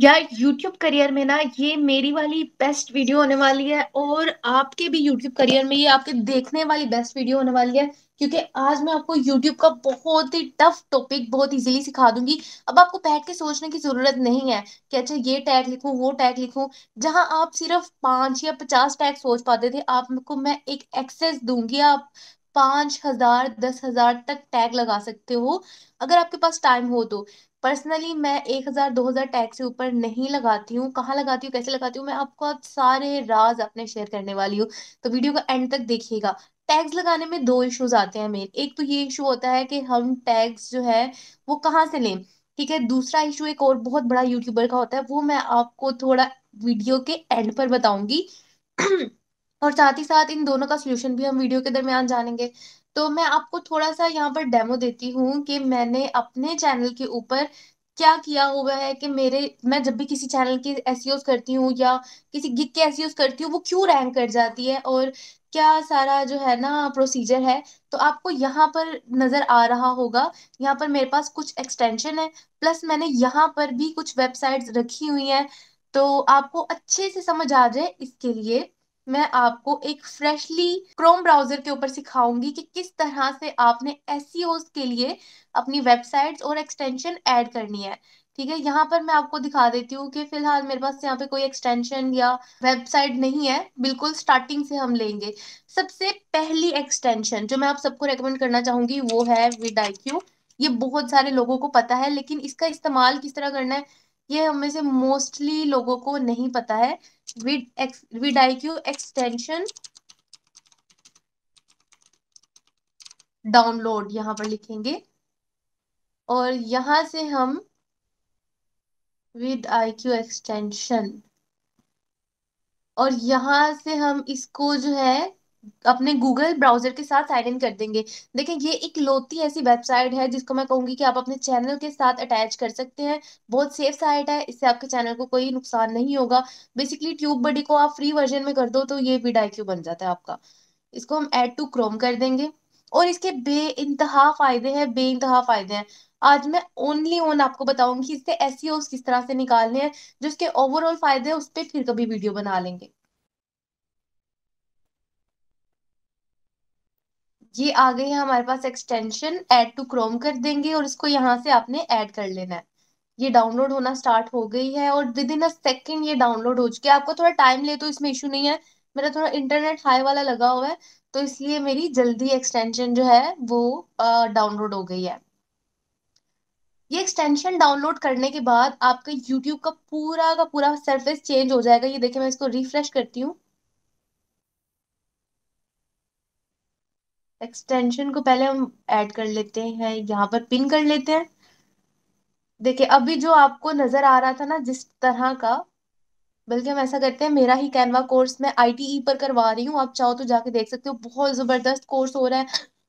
यार YouTube career में ना ये मेरी वाली बेस्ट वीडियो होने वाली है और आपके भी YouTube करियर में ये आपके देखने वाली बेस्ट वीडियो होने वाली है क्योंकि आज मैं आपको YouTube का बहुत ही टफ टॉपिक बहुत इजीली सिखा दूंगी अब आपको बैठ के सोचने की जरूरत नहीं है कि अच्छा ये टैग लिखूं वो टैग लिखूं जहां आप सिर्फ पांच या पचास टैग सोच पाते थे आपको मैं एक एक्सेस दूंगी आप पांच हजार दस हजार तक टैग लगा सकते हो अगर आपके पास टाइम हो तो पर्सनली मैं एक हजार दो हजार टैग से ऊपर नहीं लगाती हूँ कहाँ लगाती हूँ कैसे लगाती हूँ मैं आपको सारे राज अपने शेयर करने वाली हूँ तो वीडियो का एंड तक देखिएगा टैग्स लगाने में दो इश्यूज आते हैं मेन एक तो ये इशू होता है कि हम टैग्स जो है वो कहाँ से लें ठीक है दूसरा इशू एक और बहुत बड़ा यूट्यूबर का होता है वो मैं आपको थोड़ा वीडियो के एंड पर बताऊंगी और साथ ही साथ इन दोनों का सोल्यूशन भी हम वीडियो के दरमियान जानेंगे तो मैं आपको थोड़ा सा यहाँ पर डेमो देती हूँ कि मैंने अपने चैनल के ऊपर क्या किया हुआ है कि मेरे मैं जब भी किसी चैनल की एस करती हूँ या किसी गिग के एस e करती हूँ वो क्यों रैंक कर जाती है और क्या सारा जो है ना प्रोसीजर है तो आपको यहाँ पर नज़र आ रहा होगा यहाँ पर मेरे पास कुछ एक्सटेंशन है प्लस मैंने यहाँ पर भी कुछ वेबसाइट्स रखी हुई हैं तो आपको अच्छे से समझ आ जाए इसके लिए मैं आपको एक फ्रेशली क्रोम ब्राउजर के ऊपर सिखाऊंगी कि किस तरह से आपने एस e के लिए अपनी वेबसाइट्स और एक्सटेंशन ऐड करनी है ठीक है यहाँ पर मैं आपको दिखा देती हूँ कि फिलहाल मेरे पास यहाँ पे कोई एक्सटेंशन या वेबसाइट नहीं है बिल्कुल स्टार्टिंग से हम लेंगे सबसे पहली एक्सटेंशन जो मैं आप सबको रेकमेंड करना चाहूंगी वो है विडाइक्यू ये बहुत सारे लोगों को पता है लेकिन इसका इस्तेमाल किस तरह करना है ये हमें से मोस्टली लोगों को नहीं पता है with ex with iq extension download यहां पर लिखेंगे और यहां से हम विद आई क्यू एक्सटेंशन और यहां से हम इसको जो है अपने गूगल ब्राउजर के साथ साइन इन कर देंगे देखें ये एक लोती ऐसी वेबसाइट है जिसको मैं कहूंगी कि आप अपने चैनल के साथ अटैच कर सकते हैं बहुत सेफ साइट है इससे आपके चैनल को कोई नुकसान नहीं होगा बेसिकली ट्यूब बडी को आप फ्री वर्जन में कर दो तो ये भी डाइक्यू बन जाता है आपका इसको हम ऐड टू क्रोम कर देंगे और इसके बे इंतहा फायदे हैं बे इंतहा फायदे हैं आज मैं ओनली ओन आपको बताऊंगी इससे ऐसी e किस तरह से निकालने हैं जो इसके ओवरऑल फायदे हैं उस पर फिर कभी वीडियो बना लेंगे ये आ गई है हमारे पास एक्सटेंशन ऐड टू क्रोम कर देंगे और इसको यहाँ से आपने ऐड कर लेना है ये डाउनलोड होना स्टार्ट हो गई है और विद इन अ सेकेंड ये डाउनलोड हो चुकी है आपको थोड़ा टाइम ले तो इसमें इशू नहीं है मेरा थोड़ा इंटरनेट हाई वाला लगा हुआ है तो इसलिए मेरी जल्दी एक्सटेंशन जो है वो डाउनलोड हो गई है ये एक्सटेंशन डाउनलोड करने के बाद आपका यूट्यूब का पूरा का पूरा सरफेस चेंज हो जाएगा ये देखिए मैं इसको रिफ्रेश करती हूँ एक्सटेंशन को पहले हम ऐड कर लेते हैं यहाँ पर पिन कर लेते हैं देखिए अभी जो आपको नजर आ रहा था ना जिस तरह का बल्कि हम ऐसा करते हैं मेरा ही कैनवा कोर्स मैं आईटीई e पर करवा रही हूँ आप चाहो तो जाके देख सकते हो बहुत जबरदस्त कोर्स हो रहा है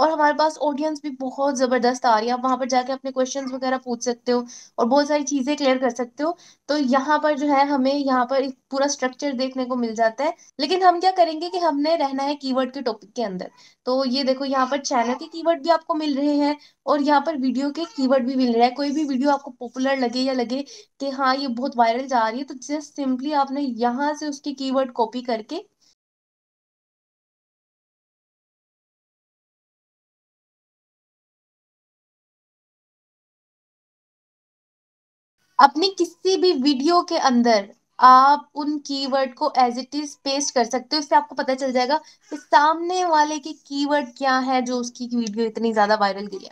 और हमारे पास ऑडियंस भी बहुत ज़बरदस्त आ रही है आप वहाँ पर जाके अपने क्वेश्चंस वगैरह पूछ सकते हो और बहुत सारी चीज़ें क्लियर कर सकते हो तो यहाँ पर जो है हमें यहाँ पर एक पूरा स्ट्रक्चर देखने को मिल जाता है लेकिन हम क्या करेंगे कि हमने रहना है कीवर्ड के टॉपिक के अंदर तो ये देखो यहाँ पर चैनल के कीवर्ड भी आपको मिल रहे हैं और यहाँ पर वीडियो के कीवर्ड भी मिल रहे हैं कोई भी वीडियो आपको पॉपुलर लगे या लगे कि हाँ ये बहुत वायरल जा रही है तो जस्ट सिंपली आपने यहाँ से उसके कीवर्ड कॉपी करके अपनी किसी भी वीडियो के अंदर आप उन कीवर्ड को एज इट इज पेस्ट कर सकते हो इससे आपको पता चल जाएगा कि सामने वाले के कीवर्ड क्या है जो उसकी वीडियो इतनी ज्यादा वायरल गई है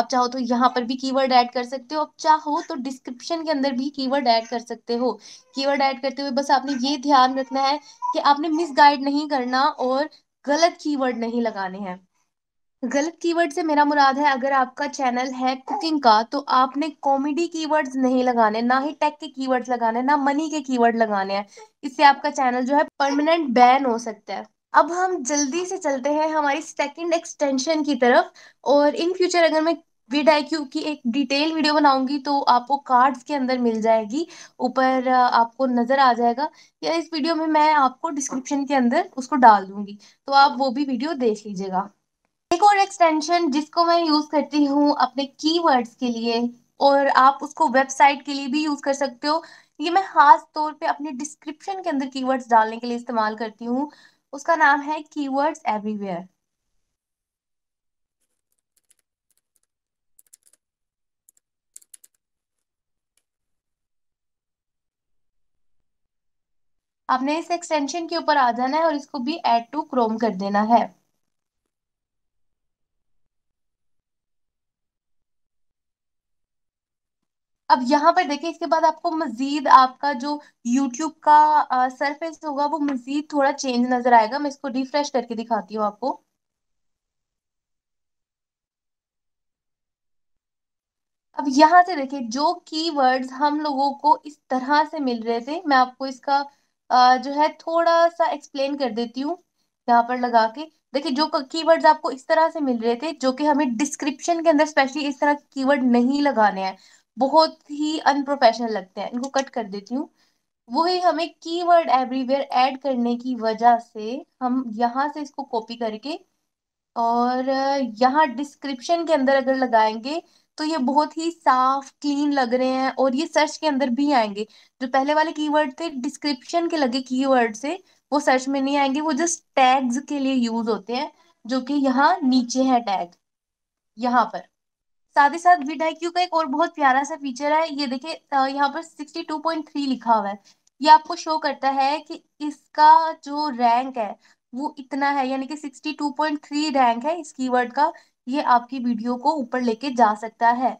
आप चाहो तो यहाँ पर भी कीवर्ड ऐड कर सकते हो आप चाहो तो डिस्क्रिप्शन के अंदर भी कीवर्ड ऐड कर सकते हो कीवर्ड ऐड करते हुए बस आपने ये ध्यान रखना है कि आपने गाइड नहीं करना और गलत कीवर्ड नहीं लगाने हैं गलत कीवर्ड से मेरा मुराद है अगर आपका चैनल है कुकिंग का तो आपने कॉमेडी कीवर्ड्स नहीं लगाने ना ही टेक के कीवर्ड्स लगाने ना मनी के कीवर्ड लगाने हैं इससे आपका चैनल जो है परमानेंट बैन हो सकता है अब हम जल्दी से चलते हैं हमारी सेकंड एक्सटेंशन की तरफ और इन फ्यूचर अगर मैं विड आई क्यू की एक डिटेल वीडियो बनाऊंगी तो आपको कार्ड्स के अंदर मिल जाएगी ऊपर आपको नजर आ जाएगा या इस वीडियो में मैं आपको डिस्क्रिप्शन के अंदर उसको डाल दूंगी तो आप वो भी वीडियो देख लीजिएगा और एक्सटेंशन जिसको मैं यूज करती हूँ अपने कीवर्ड्स के लिए और आप उसको वेबसाइट के लिए भी यूज कर सकते हो ये मैं खास तौर पे अपने डिस्क्रिप्शन के अंदर कीवर्ड्स डालने के लिए इस्तेमाल करती हूँ उसका नाम है कीवर्ड्स एवरीवेयर आपने इस एक्सटेंशन के ऊपर आ जाना है और इसको भी ऐड टू क्रोम कर देना है अब यहाँ पर देखिए इसके बाद आपको मजीद आपका जो यूट्यूब का सरफेस होगा वो मजीद थोड़ा चेंज नजर आएगा मैं इसको रिफ्रेश करके दिखाती हूँ आपको अब यहाँ से देखिए जो कीवर्ड्स हम लोगों को इस तरह से मिल रहे थे मैं आपको इसका आ, जो है थोड़ा सा एक्सप्लेन कर देती हूँ यहाँ पर लगा के देखिए जो कीवर्ड्स आपको इस तरह से मिल रहे थे जो कि हमें डिस्क्रिप्शन के अंदर स्पेशली इस तरह के कीवर्ड नहीं लगाने हैं बहुत ही अनप्रोफेशनल लगते हैं इनको कट कर देती हूँ वही हमें कीवर्ड एवरीवेयर ऐड करने की वजह से हम यहाँ से इसको कॉपी करके और यहाँ डिस्क्रिप्शन के अंदर अगर लगाएंगे तो ये बहुत ही साफ क्लीन लग रहे हैं और ये सर्च के अंदर भी आएंगे जो पहले वाले कीवर्ड थे डिस्क्रिप्शन के लगे कीवर्ड से वो सर्च में नहीं आएंगे वो जस्ट टैग्स के लिए यूज होते हैं जो कि यहाँ नीचे है टैग यहाँ पर साथ ही साथ विड आई का एक और बहुत प्यारा सा फीचर है ये देखिए यहाँ पर थ्री लिखा हुआ है ये आपको शो करता है कि इसका जो रैंक है वो इतना है यानी कि 62.3 रैंक है इस कीवर्ड का ये आपकी वीडियो को ऊपर लेके जा सकता है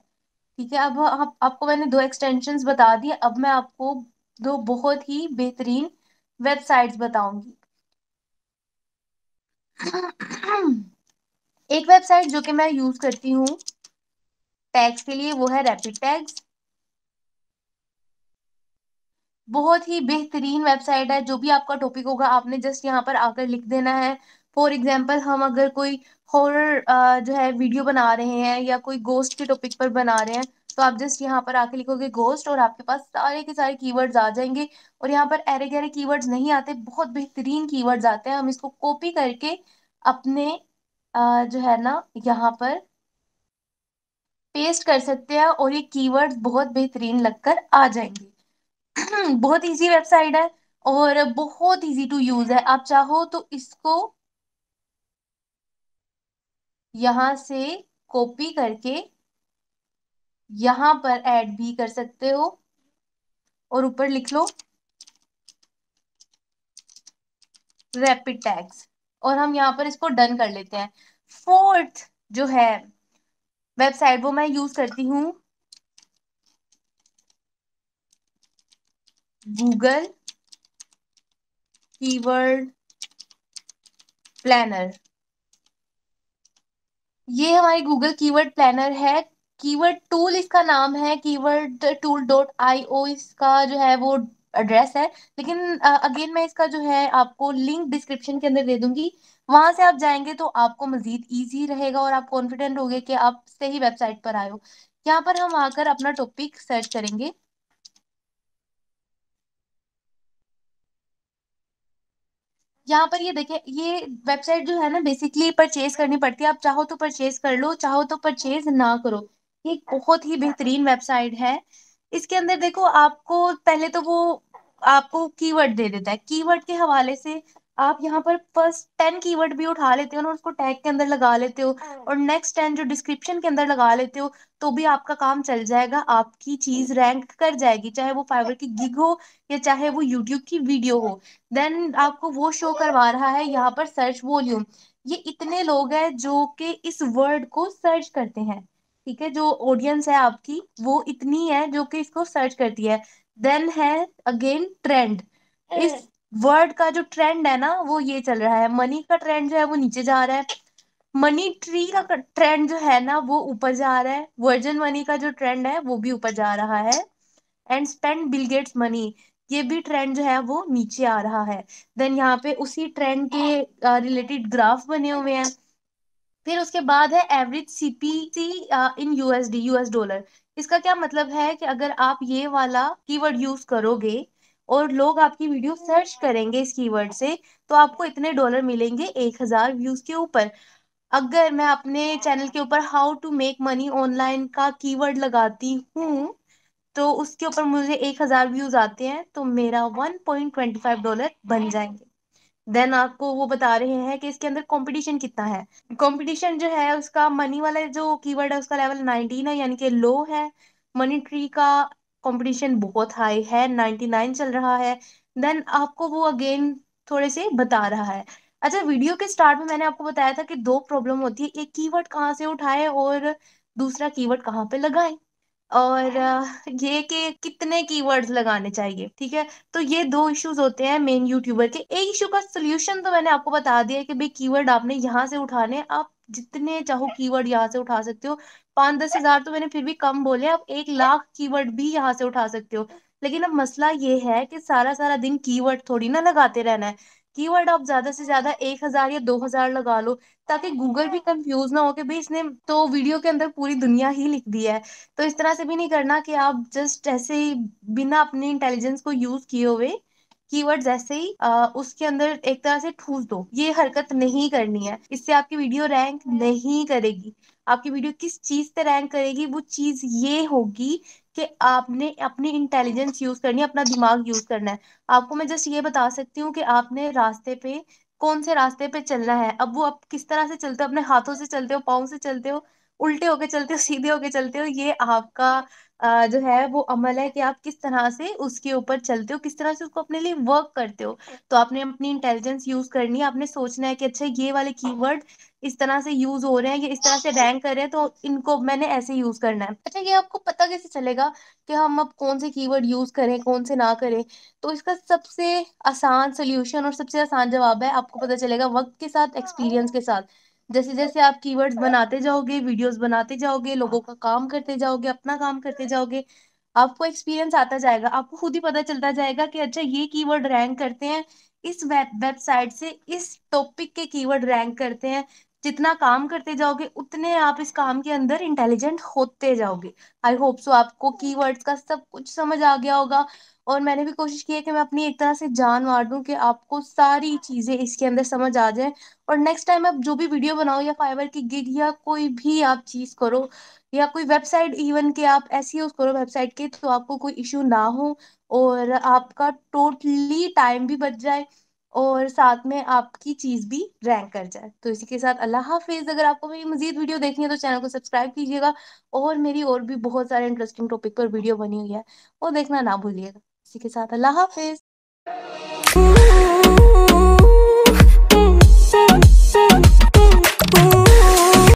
ठीक है अब आप, आपको मैंने दो एक्सटेंशंस बता दिए अब मैं आपको दो बहुत ही बेहतरीन वेबसाइट्स बताऊंगी एक वेबसाइट जो कि मैं यूज करती हूँ टैग्स के लिए वो है रैपिड टैग्स बहुत ही बेहतरीन वेबसाइट है जो भी आपका टॉपिक होगा आपने जस्ट यहाँ पर आकर लिख देना है फॉर एग्जाम्पल हम अगर कोई हॉरर जो है वीडियो बना रहे हैं या कोई गोस्ट के टॉपिक पर बना रहे हैं तो आप जस्ट यहाँ पर आके लिखोगे गोस्ट और आपके पास सारे के सारे कीवर्ड्स आ जाएंगे और यहाँ पर एरे गहरे कीवर्ड्स नहीं आते बहुत बेहतरीन कीवर्ड्स आते हैं हम इसको कॉपी करके अपने जो है ना यहाँ पर पेस्ट कर सकते हैं और ये कीवर्ड्स बहुत बेहतरीन लगकर आ जाएंगे बहुत इजी वेबसाइट है और बहुत इजी टू यूज है आप चाहो तो इसको यहां से कॉपी करके यहां पर ऐड भी कर सकते हो और ऊपर लिख लो रैपिड टैग्स और हम यहाँ पर इसको डन कर लेते हैं फोर्थ जो है वेबसाइट वो मैं यूज करती हूँ गूगल कीवर्ड प्लानर ये हमारी गूगल कीवर्ड प्लानर है कीवर्ड टूल इसका नाम है keyword tool dot I O इसका जो है वो एड्रेस है लेकिन अगेन मैं इसका जो है आपको लिंक डिस्क्रिप्शन के अंदर दे दूंगी वहां से आप जाएंगे तो आपको मजीद ईजी रहेगा और आप कॉन्फिडेंट होगे कि आप सही वेबसाइट पर आए हो यहाँ पर हम आकर अपना टॉपिक सर्च करेंगे यहाँ पर ये देखें ये वेबसाइट जो है ना बेसिकली परचेज करनी पड़ती है आप चाहो तो परचेज कर लो चाहो तो परचेज ना करो ये बहुत ही बेहतरीन वेबसाइट है इसके अंदर देखो आपको पहले तो वो आपको कीवर्ड दे देता है कीवर्ड के हवाले से आप यहाँ पर फर्स्ट टेन कीवर्ड भी उठा लेते हो और उसको टैग के अंदर लगा लेते हो हाँ। और नेक्स्ट टेन जो डिस्क्रिप्शन के अंदर लगा लेते हो तो भी आपका काम चल जाएगा आपकी चीज रैंक कर जाएगी चाहे वो फाइवर की गिग हो या चाहे वो यूट्यूब की वीडियो हो देन आपको वो शो करवा रहा है यहाँ पर सर्च वॉल्यूम ये इतने लोग हैं जो कि इस वर्ड को सर्च करते हैं ठीक है जो ऑडियंस है आपकी वो इतनी है जो कि इसको सर्च करती है देन है अगेन ट्रेंड इस वर्ड हम्म। का जो ट्रेंड है ना वो ये चल रहा है मनी का ट्रेंड जो है वो नीचे जा रहा है मनी ट्री का ट्रेंड जो है ना वो ऊपर जा रहा है वर्जन मनी का जो ट्रेंड है वो भी ऊपर जा रहा है and spend Bill Gates money ये भी ट्रेंड जो है वो नीचे आ रहा है देन यहाँ पे उसी ट्रेंड के रिलेटेड ग्राफ बने हुए हैं फिर उसके बाद है average CPC in USD US dollar इसका क्या मतलब है कि अगर आप ये वाला कीवर्ड यूज करोगे और लोग आपकी वीडियो सर्च करेंगे इस कीवर्ड से तो आपको इतने डॉलर मिलेंगे एक हजार व्यूज के ऊपर अगर मैं अपने चैनल के ऊपर how to make money online का कीवर्ड लगाती हूँ तो उसके ऊपर मुझे एक हजार व्यूज आते हैं तो मेरा one point twenty five dollar बन जाएंगे देन आपको वो बता रहे हैं कि इसके अंदर कंपटीशन कितना है कंपटीशन जो है उसका मनी वाला जो कीवर्ड है उसका लेवल 19 है यानी कि लो है मनी ट्री का कंपटीशन बहुत हाई है 99 चल रहा है देन आपको वो अगेन थोड़े से बता रहा है अच्छा वीडियो के स्टार्ट में मैंने आपको बताया था कि दो प्रॉब्लम होती है एक कीवर्ड कहाँ से उठाए और दूसरा कीवर्ड कहाँ पे लगाए और ये कि कितने कीवर्ड्स लगाने चाहिए ठीक है तो ये दो इश्यूज होते हैं मेन यूट्यूबर के एक इशू का सोल्यूशन तो मैंने आपको बता दिया है कि भाई कीवर्ड आपने यहाँ से उठाने आप जितने चाहो कीवर्ड यहाँ से उठा सकते हो पांच दस हजार तो मैंने फिर भी कम बोले आप एक लाख कीवर्ड भी यहाँ से उठा सकते हो लेकिन अब मसला ये है कि सारा सारा दिन कीवर्ड थोड़ी ना लगाते रहना है कीवर्ड आप ज्यादा से ज्यादा एक हजार या दो हजार लगा लो ताकि गूगल भी कंफ्यूज ना हो कि भाई इसने तो वीडियो के अंदर पूरी दुनिया ही लिख दी है तो इस तरह से भी नहीं करना कि आप जस्ट ऐसे ही बिना अपने इंटेलिजेंस को यूज किए हुए कीवर्ड जैसे ही आ, उसके अंदर एक तरह से ठूस दो ये हरकत नहीं करनी है इससे आपकी वीडियो रैंक हम्म। नहीं करेगी आपकी वीडियो किस चीज पे रैंक करेगी वो चीज ये होगी कि आपने अपनी इंटेलिजेंस यूज करनी है अपना दिमाग यूज करना है आपको मैं जस्ट ये बता सकती हूँ कि आपने रास्ते पे कौन से रास्ते पे चलना है अब वो आप किस तरह से चलते हो अपने हाथों से चलते हो पाओ से चलते हो उल्टे होके चलते हो सीधे होके चलते हो ये आपका जो है वो अमल है कि आप किस तरह से उसके ऊपर चलते हो किस तरह से उसको अपने लिए वर्क करते हो तो आपने अपनी इंटेलिजेंस यूज करनी है आपने सोचना है कि अच्छा ये वाले कीवर्ड इस तरह से यूज हो रहे हैं या इस तरह से रैंक कर रहे हैं तो इनको मैंने ऐसे यूज करना है अच्छा ये आपको पता कैसे चलेगा कि हम अब कौन से कीवर्ड यूज करें कौन से ना करें तो इसका सबसे आसान सोल्यूशन और सबसे आसान जवाब है आपको पता चलेगा वक्त के साथ एक्सपीरियंस के साथ जैसे जैसे आप कीवर्ड्स बनाते जाओगे वीडियोस बनाते जाओगे लोगों का काम करते जाओगे अपना काम करते जाओगे आपको एक्सपीरियंस आता जाएगा आपको खुद ही पता चलता जाएगा कि अच्छा ये कीवर्ड रैंक करते हैं इस वेब वेबसाइट से इस टॉपिक के कीवर्ड रैंक करते हैं जितना काम करते जाओगे उतने आप इस काम के अंदर इंटेलिजेंट होते जाओगे आई होप सो आपको कीवर्ड्स का सब कुछ समझ आ गया होगा और मैंने भी कोशिश की है कि मैं अपनी एक तरह से जान मार दूं कि आपको सारी चीज़ें इसके अंदर समझ आ जाए और नेक्स्ट टाइम आप जो भी वीडियो बनाओ या फाइबर की गिग या कोई भी आप चीज़ करो या कोई वेबसाइट इवन के आप ऐसी यूज़ e करो वेबसाइट के तो आपको कोई इशू ना हो और आपका टोटली टाइम भी बच जाए और साथ में आपकी चीज़ भी रैंक कर जाए तो इसी के साथ अल्लाह हाफिज़ अगर आपको मेरी मजीद वीडियो देखनी है तो चैनल को सब्सक्राइब कीजिएगा और मेरी और भी बहुत सारे इंटरेस्टिंग टॉपिक पर वीडियो बनी हुई है वो देखना ना भूलिएगा इसी के साथ अल्लाह हाफिज़